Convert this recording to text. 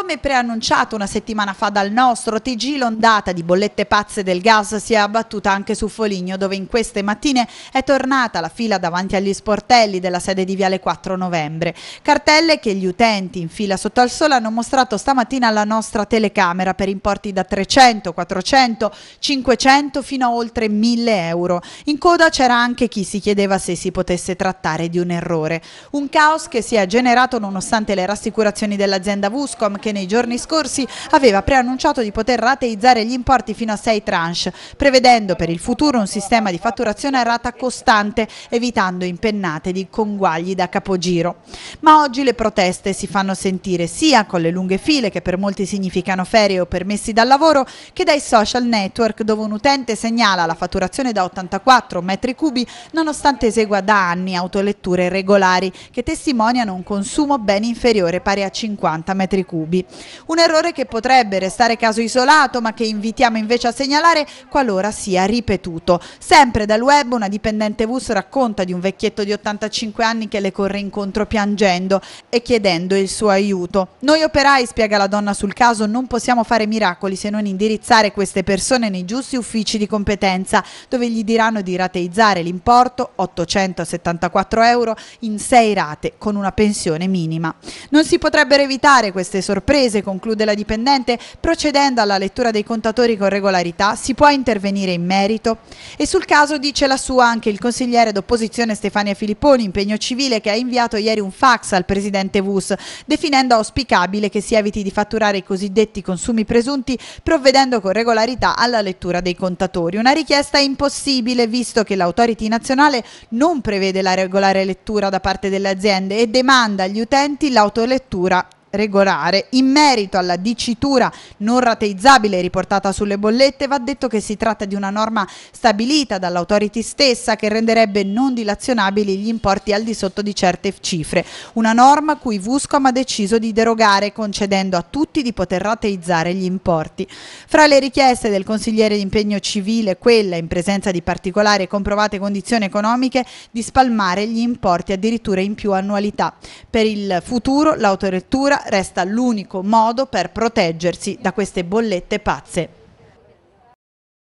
come preannunciato una settimana fa dal nostro TG, l'ondata di bollette pazze del gas si è abbattuta anche su Foligno, dove in queste mattine è tornata la fila davanti agli sportelli della sede di Viale 4 Novembre. Cartelle che gli utenti in fila sotto al sole hanno mostrato stamattina alla nostra telecamera per importi da 300, 400, 500 fino a oltre 1000 euro. In coda c'era anche chi si chiedeva se si potesse trattare di un errore. Un caos che si è generato nonostante le rassicurazioni dell'azienda Vuscom che che nei giorni scorsi aveva preannunciato di poter rateizzare gli importi fino a 6 tranche, prevedendo per il futuro un sistema di fatturazione a rata costante, evitando impennate di conguagli da capogiro. Ma oggi le proteste si fanno sentire sia con le lunghe file che per molti significano ferie o permessi dal lavoro, che dai social network dove un utente segnala la fatturazione da 84 metri cubi nonostante esegua da anni autoletture regolari che testimoniano un consumo ben inferiore pari a 50 metri cubi. Un errore che potrebbe restare caso isolato ma che invitiamo invece a segnalare qualora sia ripetuto. Sempre dal web una dipendente VUS racconta di un vecchietto di 85 anni che le corre incontro piangendo e chiedendo il suo aiuto. Noi operai, spiega la donna sul caso, non possiamo fare miracoli se non indirizzare queste persone nei giusti uffici di competenza dove gli diranno di rateizzare l'importo 874 euro in sei rate con una pensione minima. Non si potrebbero evitare queste sorprese imprese, conclude la dipendente, procedendo alla lettura dei contatori con regolarità si può intervenire in merito. E sul caso dice la sua anche il consigliere d'opposizione Stefania Filipponi, impegno civile, che ha inviato ieri un fax al presidente Vus, definendo auspicabile che si eviti di fatturare i cosiddetti consumi presunti, provvedendo con regolarità alla lettura dei contatori. Una richiesta impossibile, visto che l'autority nazionale non prevede la regolare lettura da parte delle aziende e demanda agli utenti l'autolettura regolare. In merito alla dicitura non rateizzabile riportata sulle bollette, va detto che si tratta di una norma stabilita dall'autority stessa che renderebbe non dilazionabili gli importi al di sotto di certe cifre. Una norma cui Vuscom ha deciso di derogare, concedendo a tutti di poter rateizzare gli importi. Fra le richieste del consigliere di impegno civile, quella in presenza di particolari e comprovate condizioni economiche, di spalmare gli importi addirittura in più annualità. Per il futuro l'autorettura resta l'unico modo per proteggersi da queste bollette pazze.